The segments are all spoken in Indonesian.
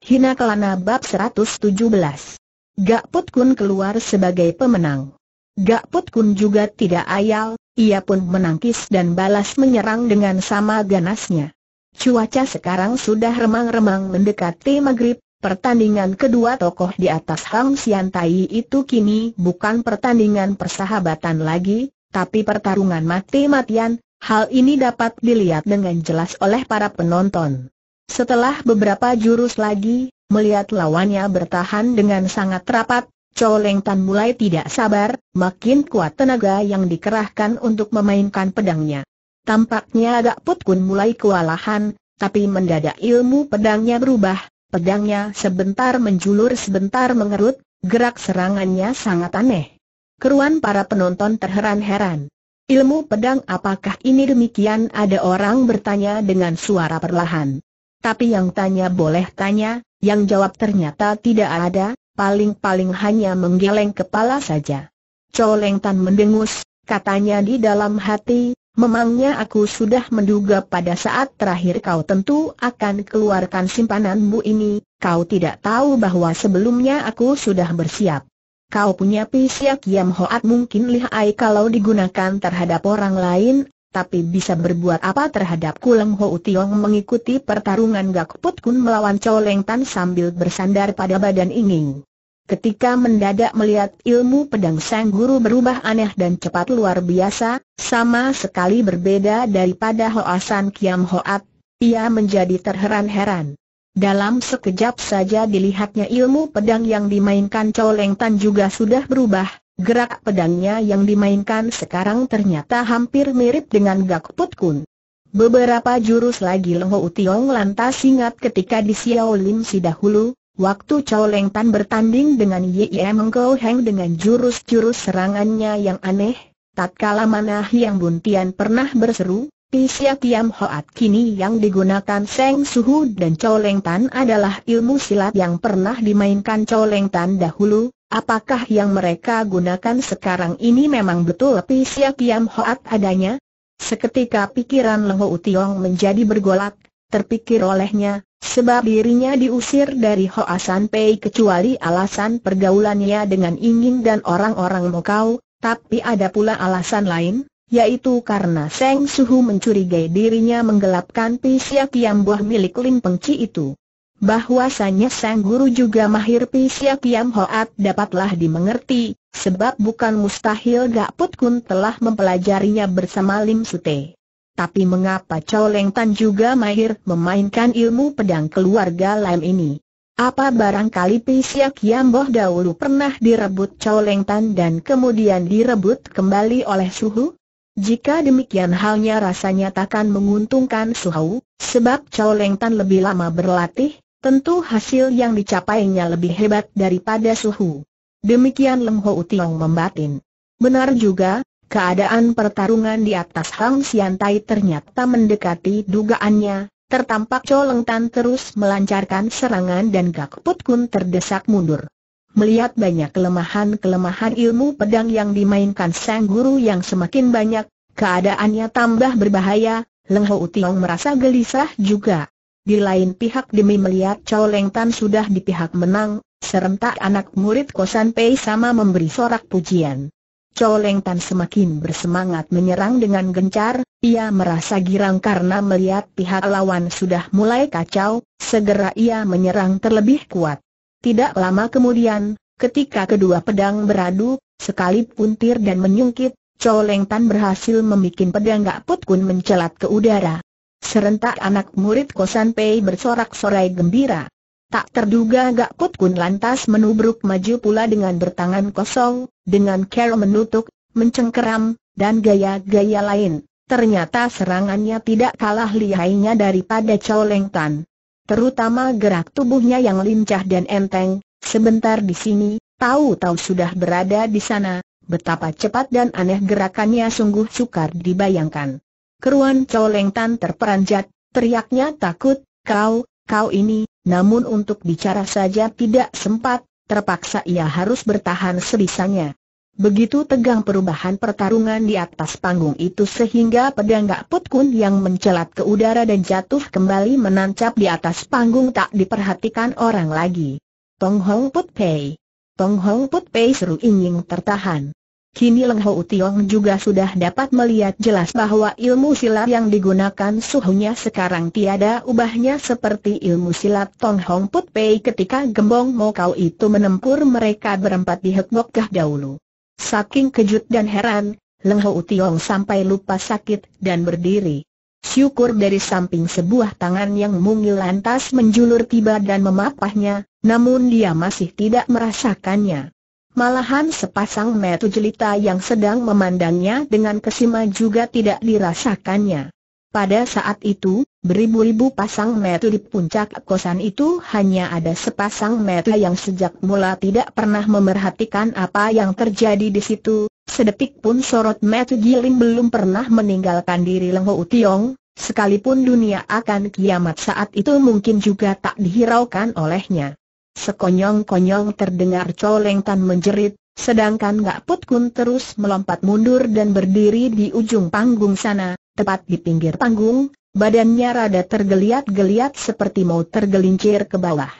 Hina Kelana Bab 117 Gak Put Kun keluar sebagai pemenang Gak Put Kun juga tidak ayal, ia pun menangkis dan balas menyerang dengan sama ganasnya Cuaca sekarang sudah remang-remang mendekati maghrib Pertandingan kedua tokoh di atas Hang Sian Tai itu kini bukan pertandingan persahabatan lagi, tapi pertarungan mati-matian, hal ini dapat dilihat dengan jelas oleh para penonton. Setelah beberapa jurus lagi, melihat lawannya bertahan dengan sangat rapat, Chow Leng Tan mulai tidak sabar, makin kuat tenaga yang dikerahkan untuk memainkan pedangnya. Tampaknya agak Put Kun mulai kewalahan, tapi mendadak ilmu pedangnya berubah, pedangnya sebentar menjulur sebentar mengerut, gerak serangannya sangat aneh. Keruan para penonton terheran-heran. Ilmu pedang apakah ini demikian ada orang bertanya dengan suara perlahan. Tapi yang tanya boleh tanya, yang jawab ternyata tidak ada, paling-paling hanya menggeleng kepala saja. Leng Tan mendengus, katanya di dalam hati, memangnya aku sudah menduga pada saat terakhir kau tentu akan keluarkan simpananmu ini, kau tidak tahu bahwa sebelumnya aku sudah bersiap. Kau punya pisau ya, kiam hoat mungkin lihai kalau digunakan terhadap orang lain, tapi bisa berbuat apa terhadap Kuleng Ho Utiong mengikuti pertarungan Gak Put Kun melawan Chow Leng Tan sambil bersandar pada badan inging. Ketika mendadak melihat ilmu pedang sang guru berubah aneh dan cepat luar biasa, sama sekali berbeda daripada Hoasan Kiam Hoat, ia menjadi terheran-heran. Dalam sekejap saja dilihatnya ilmu pedang yang dimainkan Chow Leng Tan juga sudah berubah, Gerak pedangnya yang dimainkan sekarang ternyata hampir mirip dengan Gak Put Kun. Beberapa jurus lagi U Tiong lantas ingat ketika di Xiao Lim Si dahulu, waktu Chow Leng Tan bertanding dengan Meng Mengko Heng dengan jurus-jurus serangannya yang aneh, tatkala mana Yang Buntian pernah berseru, Pisia Tiam Hoat kini yang digunakan Seng Suhu dan Leng Tan adalah ilmu silat yang pernah dimainkan Leng Tan dahulu, Apakah yang mereka gunakan sekarang ini memang betul Pi Sia Kiam Hoat adanya? Seketika pikiran Leng Ho Tiong menjadi bergolak, terpikir olehnya, sebab dirinya diusir dari Hoa San Pei kecuali alasan pergaulannya dengan Ingin dan orang-orang Mokau, tapi ada pula alasan lain, yaitu karena Seng Suhu mencurigai dirinya menggelapkan Pi Sia Kiam buah milik Lim Pengci itu bahwasanya sang guru juga mahir Pisya Yam Hoat dapatlah dimengerti, sebab bukan mustahil gak Put Kun telah mempelajarinya bersama Lim Sute. Tapi mengapa Chow Leng Tan juga mahir memainkan ilmu pedang keluarga Lam ini? Apa barangkali Pisya Kiam Boh dahulu pernah direbut Chow Leng Tan dan kemudian direbut kembali oleh Suhu? Jika demikian halnya rasanya takkan menguntungkan Suhau, sebab Chow Leng Tan lebih lama berlatih, Tentu hasil yang dicapainya lebih hebat daripada suhu. Demikian Leng Ho Utiong membatin. Benar juga, keadaan pertarungan di atas Hang Sian Tai ternyata mendekati dugaannya, tertampak Coleng Tan terus melancarkan serangan dan Gak Put Kun terdesak mundur. Melihat banyak kelemahan-kelemahan ilmu pedang yang dimainkan sang guru yang semakin banyak, keadaannya tambah berbahaya, Leng Ho Utiong merasa gelisah juga. Di lain pihak demi melihat Chow Leng Tan sudah di pihak menang, serentak anak murid Kosan Pei sama memberi sorak pujian. Chow Leng Tan semakin bersemangat menyerang dengan gencar, ia merasa girang karena melihat pihak lawan sudah mulai kacau, segera ia menyerang terlebih kuat. Tidak lama kemudian, ketika kedua pedang beradu, sekali puntir dan menyungkit, Chow Leng Tan berhasil membuat pedang Gak Put Kun mencelat ke udara. Serentak anak murid Kosan Pei bersorak-sorai gembira. Tak terduga Gak Put Kun lantas menubruk maju pula dengan bertangan kosong, dengan kera menutup, mencengkeram, dan gaya-gaya lain. Ternyata serangannya tidak kalah lihainya daripada Chow Leng Tan. Terutama gerak tubuhnya yang lincah dan enteng, sebentar di sini, tahu-tahu sudah berada di sana, betapa cepat dan aneh gerakannya sungguh sukar dibayangkan. Keruan Coleng Tan terperanjat, teriaknya takut, kau, kau ini, namun untuk bicara saja tidak sempat, terpaksa ia harus bertahan sebisanya. Begitu tegang perubahan pertarungan di atas panggung itu sehingga pedang Gak Put Kun yang mencelat ke udara dan jatuh kembali menancap di atas panggung tak diperhatikan orang lagi. Tong Hong Put Pei. Tong Hong Put Pei seru ingin tertahan. Kini Leng Ho Tiong juga sudah dapat melihat jelas bahwa ilmu silat yang digunakan suhunya sekarang tiada ubahnya seperti ilmu silat Tong Hong Put Pei ketika Gembong mokau itu menempur mereka berempat di Hek Gok dahulu. Saking kejut dan heran, Leng Ho Tiong sampai lupa sakit dan berdiri. Syukur dari samping sebuah tangan yang mungil lantas menjulur tiba dan memapahnya, namun dia masih tidak merasakannya. Malahan sepasang metu jelita yang sedang memandangnya dengan kesima juga tidak dirasakannya. Pada saat itu, beribu-ribu pasang metu di puncak kosan itu hanya ada sepasang metu yang sejak mula tidak pernah memerhatikan apa yang terjadi di situ. Sedetik pun sorot metu giling belum pernah meninggalkan diri Leng Ho sekalipun dunia akan kiamat saat itu mungkin juga tak dihiraukan olehnya. Sekonyong-konyong terdengar coleng Tan menjerit, sedangkan Gak Put Kun terus melompat mundur dan berdiri di ujung panggung sana, tepat di pinggir panggung, badannya rada tergeliat-geliat seperti mau tergelincir ke bawah.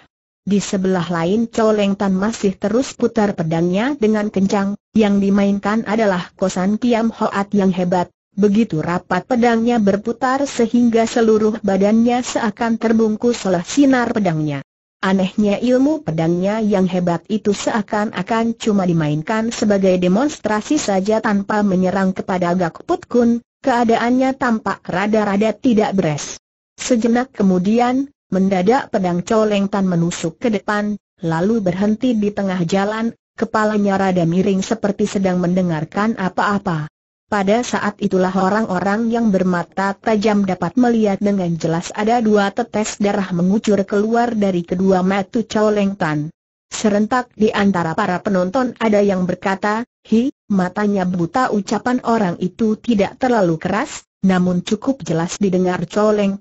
Di sebelah lain coleng Tan masih terus putar pedangnya dengan kencang, yang dimainkan adalah kosan Kiam Hoat yang hebat, Begitu rapat pedangnya berputar sehingga seluruh badannya seakan terbungkus oleh sinar pedangnya. Anehnya ilmu pedangnya yang hebat itu seakan-akan cuma dimainkan sebagai demonstrasi saja tanpa menyerang kepada Gak Put Kun, keadaannya tampak rada-rada tidak beres. Sejenak kemudian, mendadak pedang coleng Tan menusuk ke depan, lalu berhenti di tengah jalan, kepalanya rada miring seperti sedang mendengarkan apa-apa. Pada saat itulah orang-orang yang bermata tajam dapat melihat dengan jelas ada dua tetes darah mengucur keluar dari kedua mata Chow Leng Serentak di antara para penonton ada yang berkata, Hi, matanya buta ucapan orang itu tidak terlalu keras, namun cukup jelas didengar Chow Leng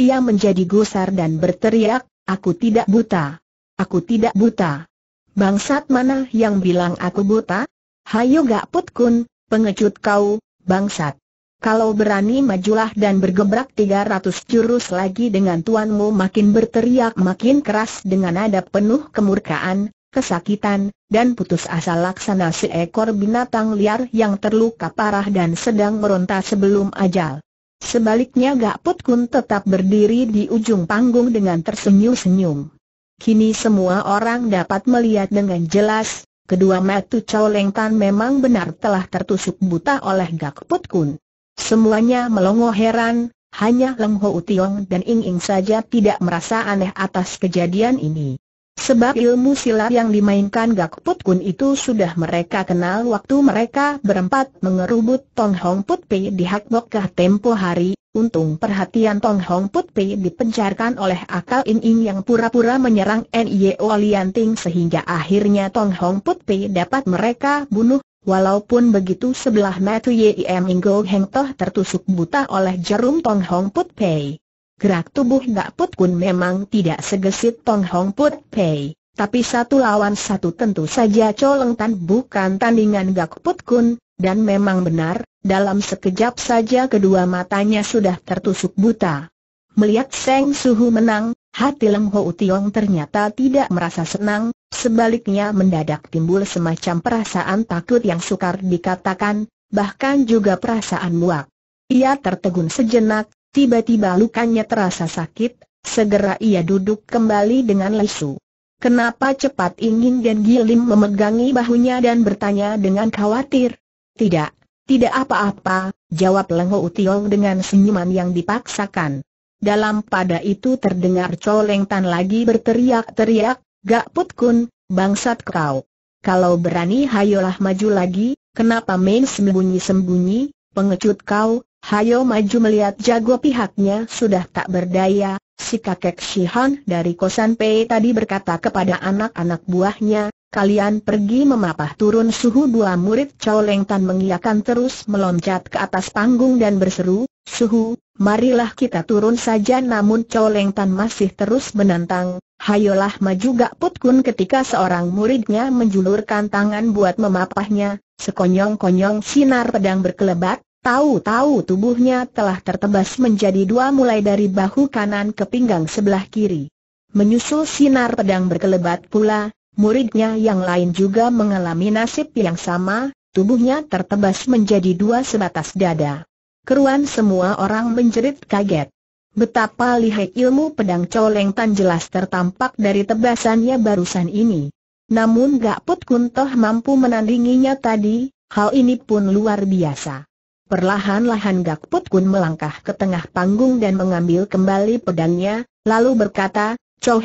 Ia menjadi gusar dan berteriak, aku tidak buta. Aku tidak buta. Bangsat mana yang bilang aku buta? Hayo gak putkun, pengecut kau, bangsat. Kalau berani majulah dan bergebrak 300 jurus lagi dengan tuanmu makin berteriak makin keras dengan nada penuh kemurkaan, kesakitan, dan putus asa laksana seekor binatang liar yang terluka parah dan sedang meronta sebelum ajal. Sebaliknya Gakput Kun tetap berdiri di ujung panggung dengan tersenyum-senyum. Kini semua orang dapat melihat dengan jelas, kedua mata Coleng Tan memang benar telah tertusuk buta oleh Gak Put Kun. Semuanya melongo heran, hanya Leng Ho Tiong dan Ing Ing saja tidak merasa aneh atas kejadian ini. Sebab ilmu silat yang dimainkan Gak Put Kun itu sudah mereka kenal waktu mereka berempat mengerubut Tong Hong Put Pei di Hak Bok Kah tempo hari, Untung perhatian Tong Hong Put Pei dipencarkan oleh akal Ing Ing yang pura-pura menyerang N.I.O. Lianting sehingga akhirnya Tong Hong Put Pei dapat mereka bunuh. Walaupun begitu sebelah mata Yim Inggo Heng Toh tertusuk buta oleh jarum Tong Hong Put Pei. Gerak tubuh Gak Put Kun memang tidak segesit Tong Hong Put Pei. Tapi satu lawan satu tentu saja coleng tan bukan tandingan Gak Put Kun, dan memang benar, dalam sekejap saja kedua matanya sudah tertusuk buta. Melihat Seng Suhu menang, hati Leng Ho Utiong ternyata tidak merasa senang, sebaliknya mendadak timbul semacam perasaan takut yang sukar dikatakan, bahkan juga perasaan muak. Ia tertegun sejenak, tiba-tiba lukanya terasa sakit, segera ia duduk kembali dengan lesu. Kenapa cepat ingin dan gilim memegangi bahunya dan bertanya dengan khawatir? Tidak, tidak apa-apa, jawab Leng Ho dengan senyuman yang dipaksakan. Dalam pada itu terdengar Coleng Tan lagi berteriak-teriak, Gak Put Kun, bangsat kau. Kalau berani hayolah maju lagi, kenapa main sembunyi-sembunyi, pengecut kau, hayo maju melihat jago pihaknya sudah tak berdaya, si kakek Shihan dari kosan Pei tadi berkata kepada anak-anak buahnya, kalian pergi memapah turun suhu dua murid Chow Leng Tan mengiyakan terus meloncat ke atas panggung dan berseru, Suhu, marilah kita turun saja namun Chow Leng Tan masih terus menantang, hayolah maju gak put kun ketika seorang muridnya menjulurkan tangan buat memapahnya, sekonyong-konyong sinar pedang berkelebat, tahu-tahu tubuhnya telah tertebas menjadi dua mulai dari bahu kanan ke pinggang sebelah kiri. Menyusul sinar pedang berkelebat pula, Muridnya yang lain juga mengalami nasib yang sama, tubuhnya tertebas menjadi dua sebatas dada. Keruan semua orang menjerit kaget. Betapa lihai ilmu pedang coleng tan jelas tertampak dari tebasannya barusan ini. Namun Gak Put Kuntoh mampu menandinginya tadi, hal ini pun luar biasa. Perlahan-lahan Gak Put Kun melangkah ke tengah panggung dan mengambil kembali pedangnya, lalu berkata, Chow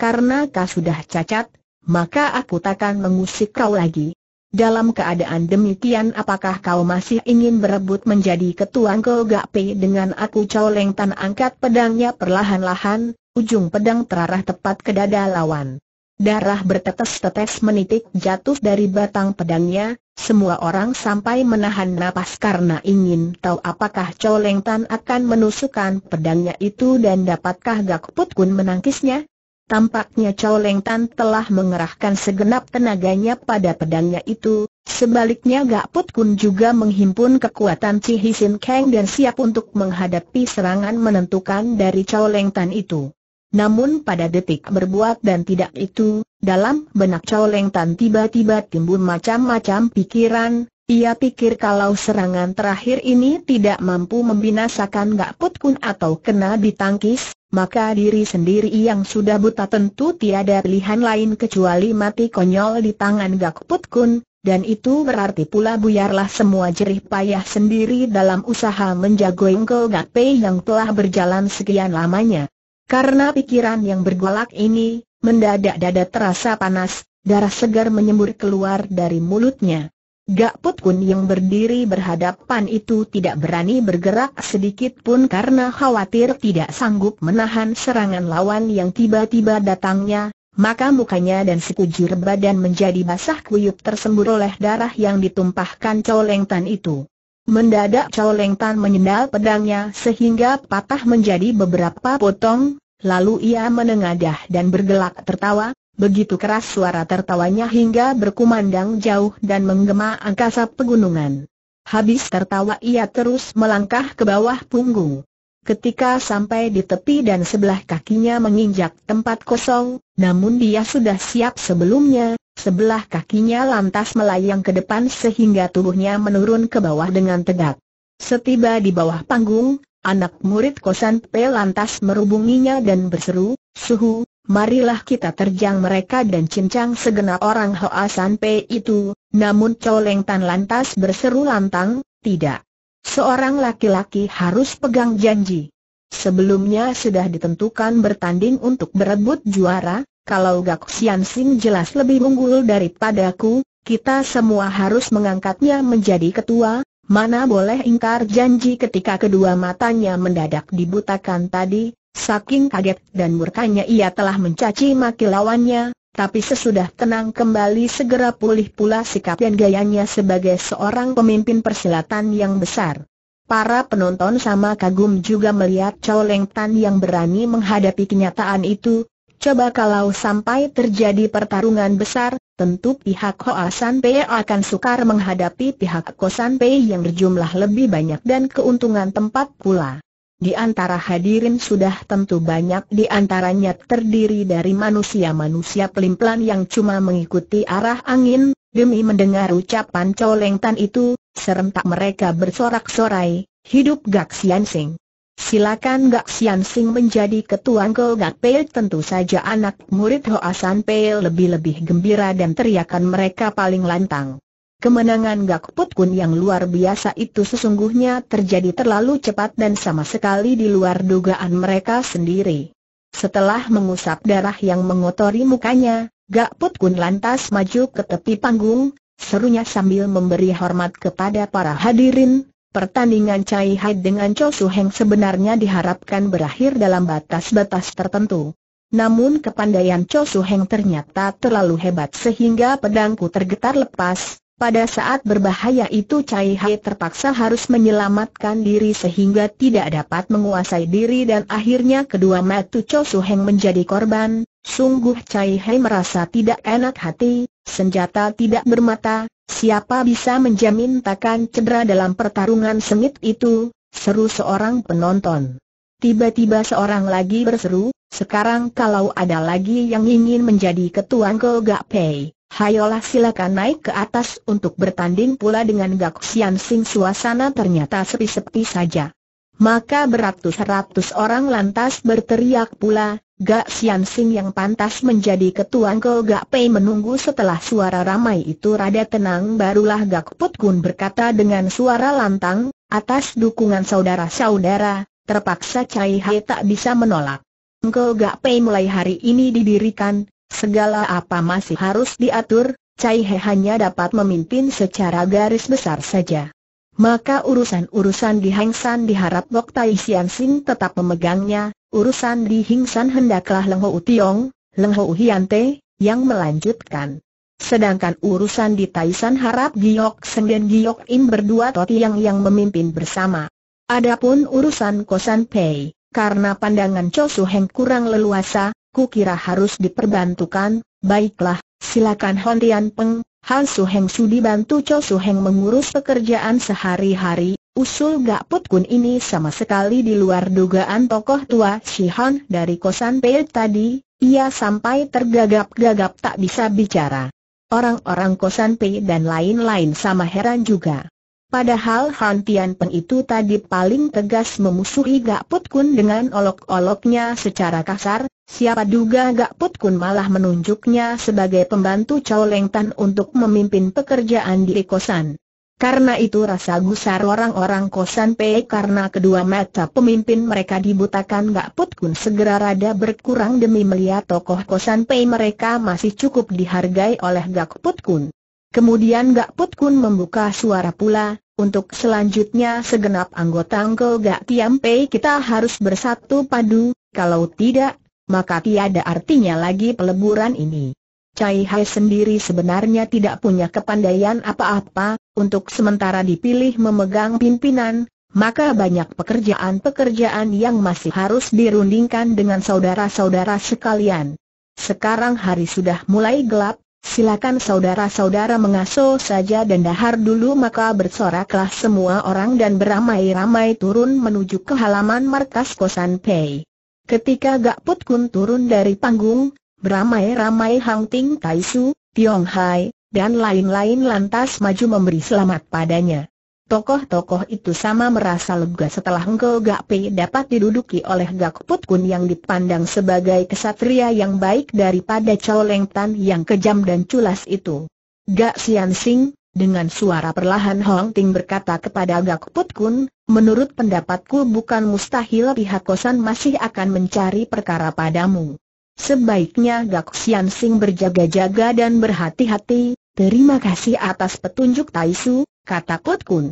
karena kau sudah cacat, maka aku takkan mengusik kau lagi. Dalam keadaan demikian apakah kau masih ingin berebut menjadi ketua Go Gape dengan aku Chow Leng Tan angkat pedangnya perlahan-lahan, ujung pedang terarah tepat ke dada lawan. Darah bertetes-tetes menitik jatuh dari batang pedangnya, semua orang sampai menahan napas karena ingin tahu apakah Chow Leng Tan akan menusukkan pedangnya itu dan dapatkah Gak Put Kun menangkisnya. Tampaknya Chow Leng Tan telah mengerahkan segenap tenaganya pada pedangnya itu, sebaliknya Gak Put Kun juga menghimpun kekuatan Chi Hisin Kang dan siap untuk menghadapi serangan menentukan dari Chow Leng Tan itu. Namun pada detik berbuat dan tidak itu, dalam benak Chow Leng Tan tiba-tiba timbul macam-macam pikiran, ia pikir kalau serangan terakhir ini tidak mampu membinasakan Gak Put Kun atau kena ditangkis, maka diri sendiri yang sudah buta tentu tiada pilihan lain kecuali mati konyol di tangan Gak Put Kun, dan itu berarti pula buyarlah semua jerih payah sendiri dalam usaha menjagoi Gak Pe yang telah berjalan sekian lamanya. Karena pikiran yang bergolak ini, mendadak dada terasa panas, darah segar menyembur keluar dari mulutnya. Gak Put Kun yang berdiri berhadapan itu tidak berani bergerak sedikit pun karena khawatir tidak sanggup menahan serangan lawan yang tiba-tiba datangnya, maka mukanya dan sekujur badan menjadi basah kuyup tersembur oleh darah yang ditumpahkan colengtan Tan itu. Mendadak colengtan Tan menyendal pedangnya sehingga patah menjadi beberapa potong, lalu ia menengadah dan bergelak tertawa, Begitu keras suara tertawanya hingga berkumandang jauh dan menggema angkasa pegunungan. Habis tertawa ia terus melangkah ke bawah punggung. Ketika sampai di tepi dan sebelah kakinya menginjak tempat kosong, namun dia sudah siap sebelumnya, sebelah kakinya lantas melayang ke depan sehingga tubuhnya menurun ke bawah dengan tegak. Setiba di bawah panggung, anak murid kosan P lantas merubunginya dan berseru, Suhu, marilah kita terjang mereka dan cincang segenap orang Hoa San Pei itu, namun Choleng Tan lantas berseru lantang, tidak. Seorang laki-laki harus pegang janji. Sebelumnya sudah ditentukan bertanding untuk berebut juara, kalau Gak Xian Sing jelas lebih unggul daripadaku, kita semua harus mengangkatnya menjadi ketua, mana boleh ingkar janji ketika kedua matanya mendadak dibutakan tadi, Saking kaget dan murkanya ia telah mencaci maki lawannya, tapi sesudah tenang kembali segera pulih pula sikap dan gayanya sebagai seorang pemimpin persilatan yang besar. Para penonton sama kagum juga melihat Chow Leng Tan yang berani menghadapi kenyataan itu. Coba kalau sampai terjadi pertarungan besar, tentu pihak Hoa San Pei akan sukar menghadapi pihak San Pei yang berjumlah lebih banyak dan keuntungan tempat pula. Di antara hadirin sudah tentu banyak di antaranya terdiri dari manusia-manusia pelimplan yang cuma mengikuti arah angin, demi mendengar ucapan colengtan itu, serentak mereka bersorak-sorai, hidup Gak Sian Sing. Silakan Gak Sian Sing menjadi ketua Angkel Gak Pei tentu saja anak murid Hoa San Pei lebih-lebih gembira dan teriakan mereka paling lantang. Kemenangan Gak Put Kun yang luar biasa itu sesungguhnya terjadi terlalu cepat dan sama sekali di luar dugaan mereka sendiri. Setelah mengusap darah yang mengotori mukanya, Gak Put Kun lantas maju ke tepi panggung, serunya sambil memberi hormat kepada para hadirin. Pertandingan Cai Hai dengan Cho Su Heng sebenarnya diharapkan berakhir dalam batas-batas tertentu. Namun kepandaian Cho Su Heng ternyata terlalu hebat sehingga pedangku tergetar lepas, pada saat berbahaya itu Cai Hai terpaksa harus menyelamatkan diri sehingga tidak dapat menguasai diri dan akhirnya kedua Matu Cho Su Heng menjadi korban. Sungguh Cai Hai merasa tidak enak hati, senjata tidak bermata, siapa bisa menjamin takkan cedera dalam pertarungan sengit itu, seru seorang penonton. Tiba-tiba seorang lagi berseru, sekarang kalau ada lagi yang ingin menjadi ketua Go Gak Pei, Hayolah silakan naik ke atas untuk bertanding pula dengan Gak Sian Sing suasana ternyata sepi-sepi saja. Maka beratus-ratus orang lantas berteriak pula, Gak Sian Sing yang pantas menjadi ketua Go Gak Pei menunggu setelah suara ramai itu rada tenang barulah Gak Put Kun berkata dengan suara lantang, atas dukungan saudara-saudara, terpaksa Cai Hai tak bisa menolak. Engkau Gak Pei mulai hari ini didirikan, Segala apa masih harus diatur, Cai He hanya dapat memimpin secara garis besar saja. Maka urusan-urusan di Hang San diharap Bok Tai Sian Sing tetap memegangnya, urusan di Hang San hendaklah Leng Ho Tiong, Leng Ho Hian Te, yang melanjutkan. Sedangkan urusan di Taisan harap Giok Seng dan Giok Im berdua Toti yang yang memimpin bersama. Adapun urusan Kosan Pei, karena pandangan Cho Su Heng kurang leluasa, Ku kira harus diperbantukan, baiklah, silakan Hon Tian Peng, Han Su Heng Su dibantu Cho Su Heng mengurus pekerjaan sehari-hari, usul Gak Put Kun ini sama sekali di luar dugaan tokoh tua Si Han dari kosan Pei tadi, ia sampai tergagap-gagap tak bisa bicara. Orang-orang kosan Pei dan lain-lain sama heran juga. Padahal Han Peng itu tadi paling tegas memusuhi Gak Put Kun dengan olok-oloknya secara kasar, siapa duga Gak Put Kun malah menunjuknya sebagai pembantu Chow Leng Tan untuk memimpin pekerjaan di kosan. Karena itu rasa gusar orang-orang kosan P karena kedua mata pemimpin mereka dibutakan Gak Put Kun segera rada berkurang demi melihat tokoh kosan P mereka masih cukup dihargai oleh Gak Put Kun. Kemudian Gak Put Kun membuka suara pula, untuk selanjutnya segenap anggota Angkel Gak Pei kita harus bersatu padu, kalau tidak, maka tiada artinya lagi peleburan ini. Cai Hai sendiri sebenarnya tidak punya kepandaian apa-apa, untuk sementara dipilih memegang pimpinan, maka banyak pekerjaan-pekerjaan yang masih harus dirundingkan dengan saudara-saudara sekalian. Sekarang hari sudah mulai gelap, Silakan saudara-saudara mengasuh saja dan dahar dulu maka bersoraklah semua orang dan beramai-ramai turun menuju ke halaman markas kosan Pei. Ketika Gak Put Kun turun dari panggung, beramai-ramai Hang Ting Taisu, Tiong Hai, dan lain-lain lantas maju memberi selamat padanya. Tokoh-tokoh itu sama merasa lega setelah Ngo Gakpe dapat diduduki oleh Gak Put Kun yang dipandang sebagai kesatria yang baik daripada Chow Leng Tan yang kejam dan culas itu. Gak Sian Sing, dengan suara perlahan Hong Ting berkata kepada Gak Put Kun, menurut pendapatku bukan mustahil pihak kosan masih akan mencari perkara padamu. Sebaiknya Gak Sian Sing berjaga-jaga dan berhati-hati, terima kasih atas petunjuk Taisu, kata Put Kun.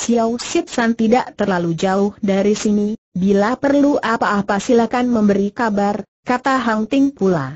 Xiao San tidak terlalu jauh dari sini, bila perlu apa-apa silakan memberi kabar, kata Hang Ting pula.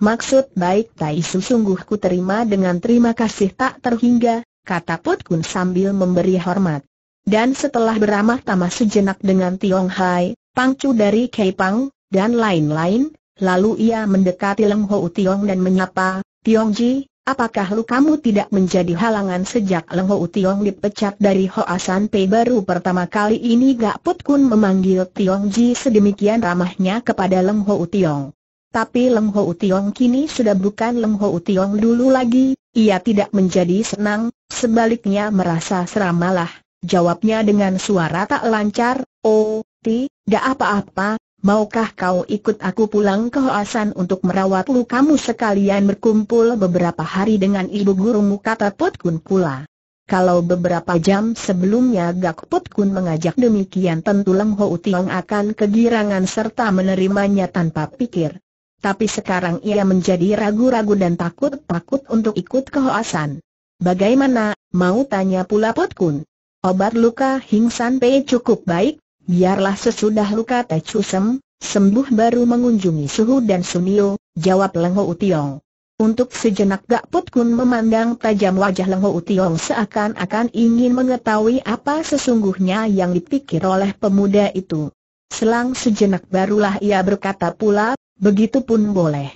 Maksud baik Tai Su sungguh ku terima dengan terima kasih tak terhingga, kata Put Kun sambil memberi hormat. Dan setelah beramah tamah sejenak dengan Tiong Hai, Pang Chu dari Keipang, dan lain-lain, lalu ia mendekati Leng Ho Tiong dan menyapa, Tiong Ji, Apakah kamu tidak menjadi halangan sejak Leng Ho Tiong dipecat dari Hoasan asan Pei baru pertama kali ini Gak Put Kun memanggil Tiong Ji sedemikian ramahnya kepada Leng Ho Tiong. Tapi Leng Ho Tiong kini sudah bukan Leng Ho Tiong dulu lagi, ia tidak menjadi senang, sebaliknya merasa seramalah. Jawabnya dengan suara tak lancar, oh, ti gak apa-apa, Maukah kau ikut aku pulang ke Hoasan untuk merawat Kamu sekalian berkumpul beberapa hari dengan ibu gurumu kata Put Kun pula. Kalau beberapa jam sebelumnya Gak Put Kun mengajak demikian tentu Leng Ho Tiong akan kegirangan serta menerimanya tanpa pikir. Tapi sekarang ia menjadi ragu-ragu dan takut-takut untuk ikut ke Hoasan. Bagaimana, mau tanya pula Put Kun? Obat luka Hingsan Pei cukup baik, biarlah sesudah luka Tecusem, sembuh baru mengunjungi Suhu dan Sunio, jawab Lengho Utiong. Untuk sejenak Gak Put Kun memandang tajam wajah Lengho Utiong seakan-akan ingin mengetahui apa sesungguhnya yang dipikir oleh pemuda itu. Selang sejenak barulah ia berkata pula, begitu pun boleh.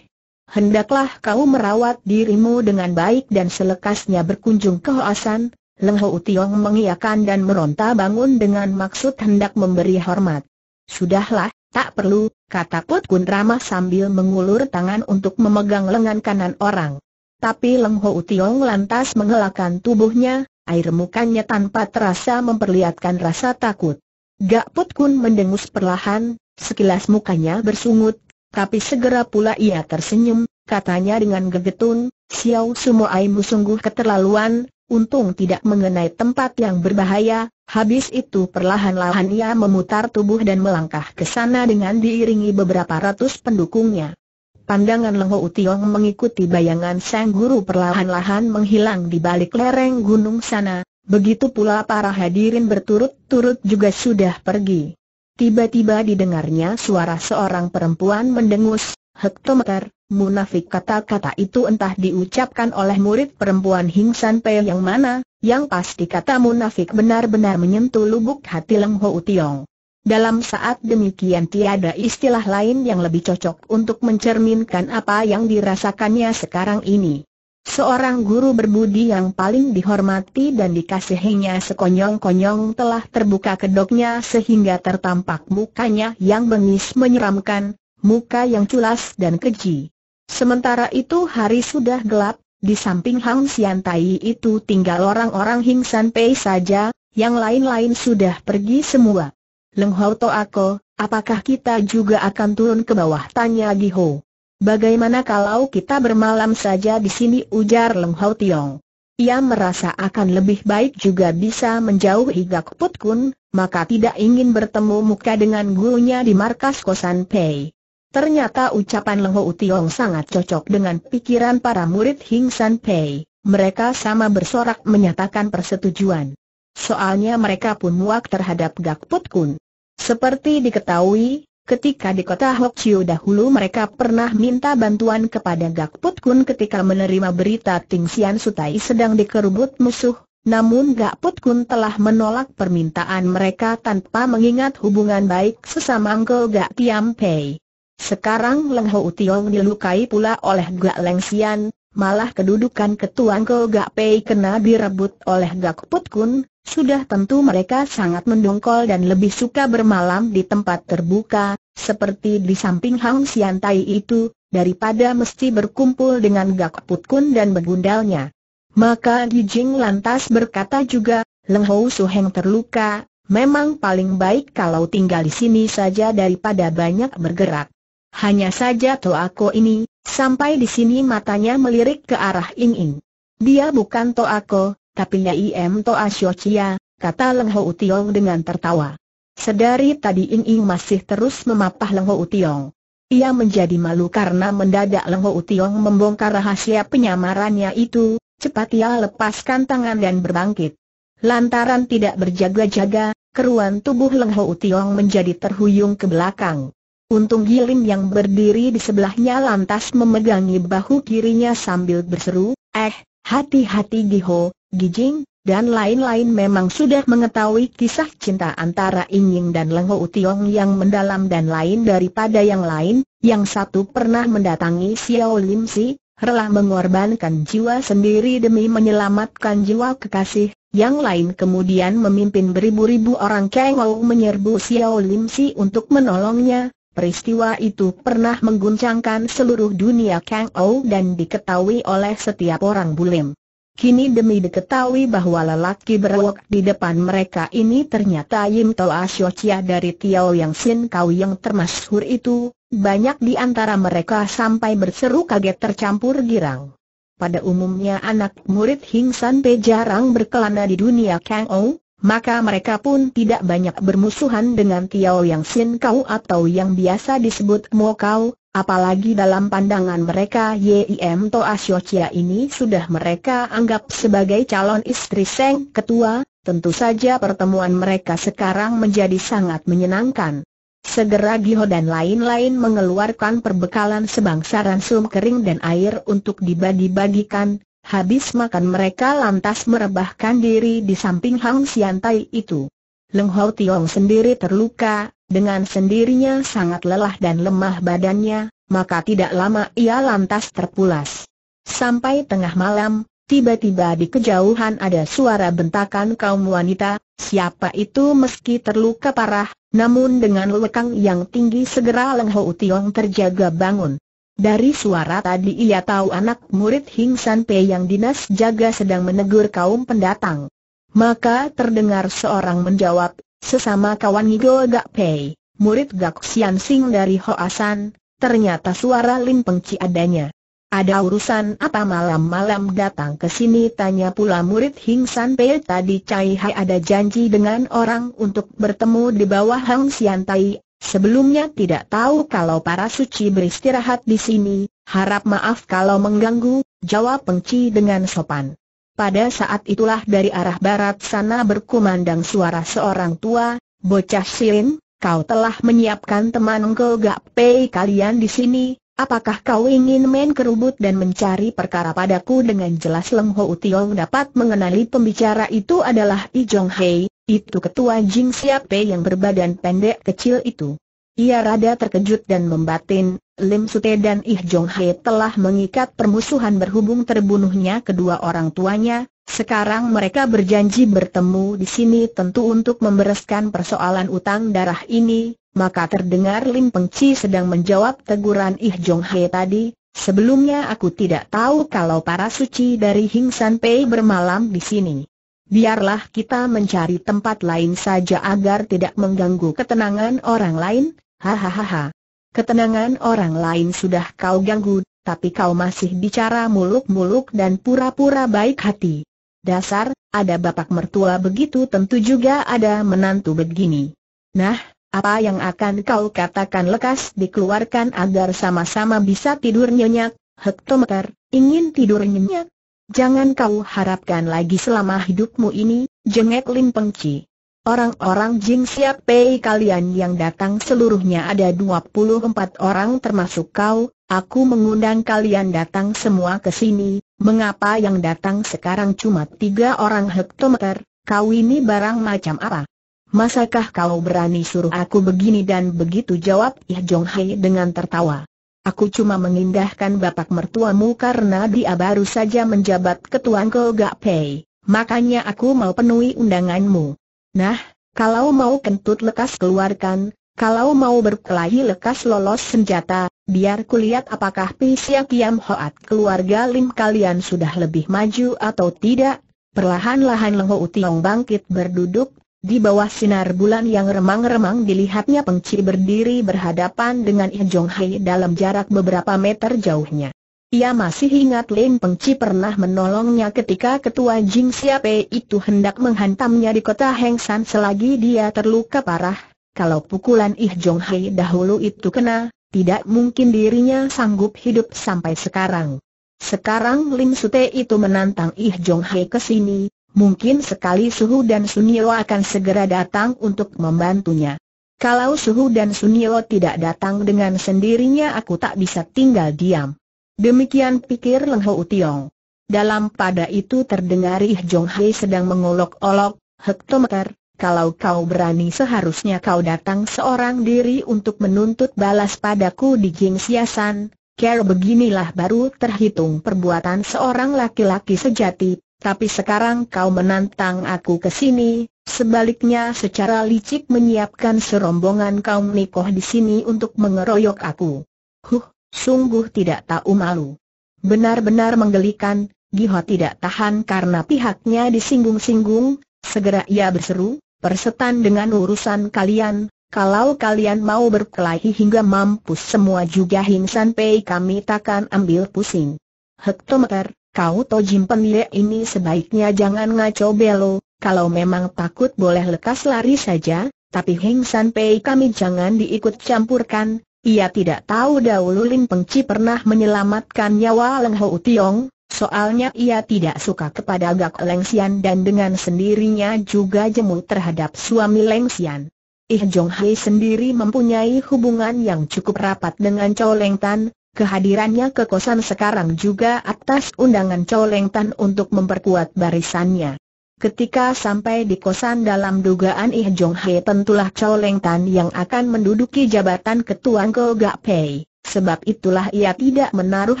Hendaklah kau merawat dirimu dengan baik dan selekasnya berkunjung ke Hoasan, Leng Ho Tiong mengiakan dan meronta bangun dengan maksud hendak memberi hormat. Sudahlah, tak perlu, kata Put Kun Rama sambil mengulur tangan untuk memegang lengan kanan orang. Tapi Leng Ho Tiong lantas mengelakkan tubuhnya, air mukanya tanpa terasa memperlihatkan rasa takut. Gak Put Kun mendengus perlahan, sekilas mukanya bersungut, tapi segera pula ia tersenyum, katanya dengan gegetun, Xiao Sumo Aimu sungguh keterlaluan, untung tidak mengenai tempat yang berbahaya, habis itu perlahan-lahan ia memutar tubuh dan melangkah ke sana dengan diiringi beberapa ratus pendukungnya. Pandangan Leng Utiong mengikuti bayangan sang guru perlahan-lahan menghilang di balik lereng gunung sana, begitu pula para hadirin berturut-turut juga sudah pergi. Tiba-tiba didengarnya suara seorang perempuan mendengus, hektometer, Munafik kata-kata itu entah diucapkan oleh murid perempuan Hing San Pei yang mana, yang pasti kata munafik benar-benar menyentuh lubuk hati Leng Ho utiong. Dalam saat demikian tiada istilah lain yang lebih cocok untuk mencerminkan apa yang dirasakannya sekarang ini. Seorang guru berbudi yang paling dihormati dan dikasihinya sekonyong-konyong telah terbuka kedoknya sehingga tertampak mukanya yang bengis menyeramkan, muka yang culas dan keji. Sementara itu hari sudah gelap, di samping Hang Sian Tai itu tinggal orang-orang Hing San Pei saja, yang lain-lain sudah pergi semua. Leng Hao To Ako, apakah kita juga akan turun ke bawah? Tanya Gi Ho. Bagaimana kalau kita bermalam saja di sini? Ujar Leng Hao Tiong. Ia merasa akan lebih baik juga bisa menjauhi Gak Put Kun, maka tidak ingin bertemu muka dengan gurunya di markas Kosan Pei. Ternyata ucapan Leng Utiong sangat cocok dengan pikiran para murid Hing San Pei. Mereka sama bersorak menyatakan persetujuan. Soalnya mereka pun muak terhadap Gak Put Kun. Seperti diketahui, ketika di kota Hok Chiu dahulu mereka pernah minta bantuan kepada Gak Put Kun ketika menerima berita Ting Xian Sutai sedang dikerubut musuh. Namun Gak Put Kun telah menolak permintaan mereka tanpa mengingat hubungan baik sesama Angkel Gak Tiam Pei. Sekarang Leng Ho Tiong dilukai pula oleh Gak Leng Sian, malah kedudukan ketua Ko Gak Pei kena direbut oleh Gak Put Kun, sudah tentu mereka sangat mendongkol dan lebih suka bermalam di tempat terbuka, seperti di samping Hang Sian Tai itu, daripada mesti berkumpul dengan Gak Put Kun dan begundalnya. Maka Di Jing lantas berkata juga, Leng Ho su heng terluka, memang paling baik kalau tinggal di sini saja daripada banyak bergerak. Hanya saja Toako ini, sampai di sini matanya melirik ke arah Ing Ing. Dia bukan Toako, tapi Im Toa Siochia, kata Leng Ho Utiong dengan tertawa. Sedari tadi Ing Ing masih terus memapah Leng Ho Utiong. Ia menjadi malu karena mendadak Leng Ho Utiong membongkar rahasia penyamarannya itu, cepat ia lepaskan tangan dan berbangkit. Lantaran tidak berjaga-jaga, keruan tubuh Leng Ho Utiong menjadi terhuyung ke belakang. Untung Gilim yang berdiri di sebelahnya lantas memegangi bahu kirinya sambil berseru, Eh, hati-hati Giho, Gijing, dan lain-lain memang sudah mengetahui kisah cinta antara Inying dan Lengho Utiong yang mendalam dan lain daripada yang lain, yang satu pernah mendatangi Xiao Lim Si, rela mengorbankan jiwa sendiri demi menyelamatkan jiwa kekasih, yang lain kemudian memimpin beribu-ribu orang Kengou menyerbu Xiao Lim Si untuk menolongnya, Peristiwa itu pernah mengguncangkan seluruh dunia Kang Ou dan diketahui oleh setiap orang bulim. Kini demi diketahui bahwa lelaki berwok di depan mereka ini ternyata Yim Toa Siocia dari Tiao Yang Sin Kau yang termasyhur itu, banyak di antara mereka sampai berseru kaget tercampur girang. Pada umumnya anak murid Hing San Pe jarang berkelana di dunia Kang Ou, maka mereka pun tidak banyak bermusuhan dengan Tiao Yang Sin Kau atau yang biasa disebut Mo Kau, apalagi dalam pandangan mereka Yim Toa Siocia ini sudah mereka anggap sebagai calon istri Seng Ketua, tentu saja pertemuan mereka sekarang menjadi sangat menyenangkan. Segera Giho dan lain-lain mengeluarkan perbekalan sebangsa ransum kering dan air untuk dibagi-bagikan, Habis makan mereka lantas merebahkan diri di samping Hang Siantai itu. Leng Hau Tiong sendiri terluka, dengan sendirinya sangat lelah dan lemah badannya, maka tidak lama ia lantas terpulas. Sampai tengah malam, tiba-tiba di kejauhan ada suara bentakan kaum wanita, siapa itu meski terluka parah, namun dengan lekang yang tinggi segera Leng Hau Tiong terjaga bangun. Dari suara tadi ia tahu anak murid Hing San Pei yang dinas jaga sedang menegur kaum pendatang. Maka terdengar seorang menjawab, sesama kawan Higo Gak Pei, murid Gak Xian Sing dari Hoasan, ternyata suara Lim Pengci adanya. Ada urusan apa malam-malam datang ke sini? Tanya pula murid Hing San Pei tadi Cai Hai ada janji dengan orang untuk bertemu di bawah Hang Xian Tai Sebelumnya tidak tahu kalau para suci beristirahat di sini, harap maaf kalau mengganggu, jawab Pengci dengan sopan. Pada saat itulah dari arah barat sana berkumandang suara seorang tua, bocah silin, kau telah menyiapkan teman gak pei kalian di sini, apakah kau ingin main kerubut dan mencari perkara padaku dengan jelas Leng Ho Tiong dapat mengenali pembicara itu adalah Ijong Hei, itu ketua Jing Siape yang berbadan pendek kecil itu. Ia rada terkejut dan membatin, Lim Sute dan Ih Jong He telah mengikat permusuhan berhubung terbunuhnya kedua orang tuanya, sekarang mereka berjanji bertemu di sini tentu untuk membereskan persoalan utang darah ini, maka terdengar Lim Pengci sedang menjawab teguran Ih Jong He tadi, sebelumnya aku tidak tahu kalau para suci dari Hing San Pei bermalam di sini biarlah kita mencari tempat lain saja agar tidak mengganggu ketenangan orang lain, hahaha. Ketenangan orang lain sudah kau ganggu, tapi kau masih bicara muluk-muluk dan pura-pura baik hati. Dasar, ada bapak mertua begitu tentu juga ada menantu begini. Nah, apa yang akan kau katakan lekas dikeluarkan agar sama-sama bisa tidur nyenyak, hektometer, ingin tidur nyenyak, Jangan kau harapkan lagi selama hidupmu ini, jengek Lim Pengci. Orang-orang Jing Siap Pei kalian yang datang seluruhnya ada 24 orang termasuk kau, aku mengundang kalian datang semua ke sini, mengapa yang datang sekarang cuma tiga orang hektometer, kau ini barang macam apa? Masakah kau berani suruh aku begini dan begitu jawab Ih Jong Hai dengan tertawa? Aku cuma mengindahkan bapak mertuamu karena dia baru saja menjabat ketuan Gak Pei, makanya aku mau penuhi undanganmu. Nah, kalau mau kentut lekas keluarkan, kalau mau berkelahi lekas lolos senjata, biar kulihat apakah Pisya Kiam Hoat keluarga Lim kalian sudah lebih maju atau tidak. Perlahan-lahan Leng Tiong bangkit berduduk di bawah sinar bulan yang remang-remang dilihatnya Pengci berdiri berhadapan dengan He Jong Hai dalam jarak beberapa meter jauhnya. Ia masih ingat Lim Pengci pernah menolongnya ketika ketua Jing Siape itu hendak menghantamnya di kota Heng San selagi dia terluka parah. Kalau pukulan Ih Jong Hai dahulu itu kena, tidak mungkin dirinya sanggup hidup sampai sekarang. Sekarang Lim Sute itu menantang Ih Jong Hai ke sini, Mungkin sekali Suhu dan Sunio akan segera datang untuk membantunya. Kalau Suhu dan Sunio tidak datang dengan sendirinya aku tak bisa tinggal diam. Demikian pikir Leng Ho Utiong. Dalam pada itu terdengar Ih Jong Hei sedang mengolok-olok, hektometer, kalau kau berani seharusnya kau datang seorang diri untuk menuntut balas padaku di Siasan. Care beginilah baru terhitung perbuatan seorang laki-laki sejati, tapi sekarang kau menantang aku ke sini, sebaliknya secara licik menyiapkan serombongan kaum nikoh di sini untuk mengeroyok aku. Huh, sungguh tidak tahu malu. Benar-benar menggelikan, Giho tidak tahan karena pihaknya disinggung-singgung, segera ia berseru, persetan dengan urusan kalian, kalau kalian mau berkelahi hingga mampus semua juga Hing Pei kami takkan ambil pusing. Hektometer, kau tojim pemilik ini sebaiknya jangan ngaco belo, kalau memang takut boleh lekas lari saja, tapi Heng San Pei kami jangan diikut campurkan, ia tidak tahu dahulu Lin Pengci pernah menyelamatkan nyawa Leng Ho Tiong, soalnya ia tidak suka kepada Gak Leng Sian dan dengan sendirinya juga jemu terhadap suami Leng Sian. Ih Jong Hai sendiri mempunyai hubungan yang cukup rapat dengan Chow Leng Tan, Kehadirannya ke kosan sekarang juga atas undangan Leng Tan untuk memperkuat barisannya. Ketika sampai di kosan dalam dugaan Ih Jong He tentulah Leng Tan yang akan menduduki jabatan ketua Ngo Gak Pei. Sebab itulah ia tidak menaruh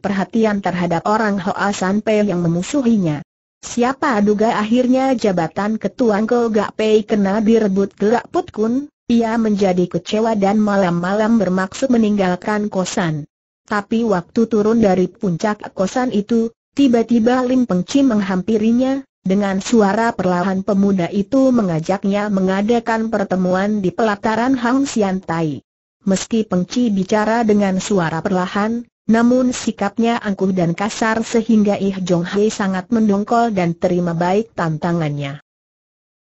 perhatian terhadap orang Hoa San Pei yang memusuhinya. Siapa duga akhirnya jabatan ketua Ngo Gak Pei kena direbut Gerak Put Kun, ia menjadi kecewa dan malam-malam bermaksud meninggalkan kosan. Tapi waktu turun dari puncak kosan itu, tiba-tiba Lim Pengci menghampirinya, dengan suara perlahan pemuda itu mengajaknya mengadakan pertemuan di pelataran Hang Sian Tai. Meski Pengci bicara dengan suara perlahan, namun sikapnya angkuh dan kasar sehingga Ih Jong Hei sangat mendongkol dan terima baik tantangannya.